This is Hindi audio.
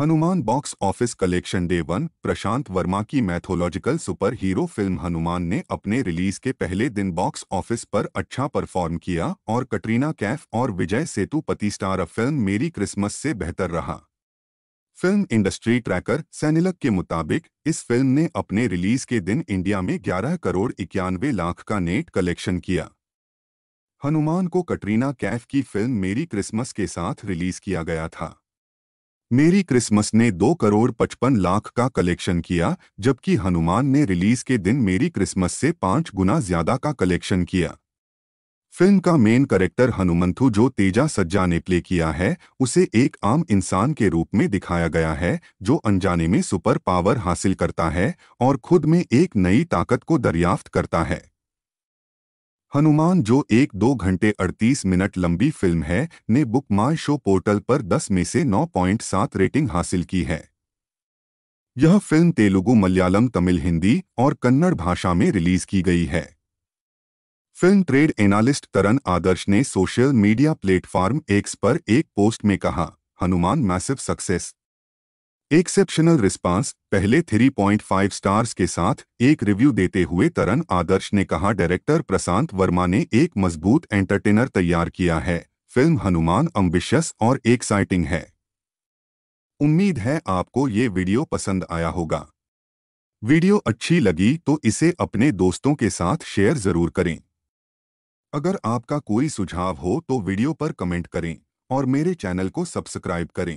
Hanuman box office collection day one Prashant Varma की mythological super hero film Hanuman ने अपने रिलीज के पहले दिन बॉक्स ऑफिस पर अच्छा परफॉर्म किया और कटरीना कैफ और Vijay Sethupathi starrer film merry Christmas से बेहतर रहा फिल्म इंडस्ट्री ट्रैकर सैनिलक के मुताबिक इस फिल्म ने अपने रिलीज के दिन इंडिया में 11 करोड़ इक्यानवे लाख का नेट कलेक्शन किया हनुमान को कटरीना कैफ की फिल्म मेरी क्रिसमस के साथ रिलीज किया गया था मेरी क्रिसमस ने दो करोड़ पचपन लाख का कलेक्शन किया जबकि हनुमान ने रिलीज के दिन मेरी क्रिसमस से पांच गुना ज्यादा का कलेक्शन किया फिल्म का मेन करेक्टर हनुमंथु जो तेजा सज्जा ने प्ले किया है उसे एक आम इंसान के रूप में दिखाया गया है जो अनजाने में सुपर पावर हासिल करता है और खुद में एक नई ताकत को दरियाफ्त करता है हनुमान जो एक दो घंटे अड़तीस मिनट लंबी फिल्म है ने बुक माई शो पोर्टल पर 10 में से 9.7 रेटिंग हासिल की है यह फिल्म तेलुगु मलयालम तमिल हिंदी और कन्नड़ भाषा में रिलीज की गई है film trade analyst Taran Adarsh ने सोशल मीडिया प्लेटफॉर्म एक्स पर एक पोस्ट में कहा Hanuman massive success exceptional response पहले 3.5 स्टार्स के साथ एक रिव्यू देते हुए तरन आदर्श ने कहा डायरेक्टर प्रशांत वर्मा ने एक मजबूत एंटरटेनर तैयार किया है फिल्म हनुमान अम्बिशस और एक्साइटिंग है उम्मीद है आपको ये वीडियो पसंद आया होगा वीडियो अच्छी लगी तो इसे अपने दोस्तों के साथ शेयर जरूर करें अगर आपका कोई सुझाव हो तो वीडियो पर कमेंट करें और मेरे चैनल को सब्सक्राइब करें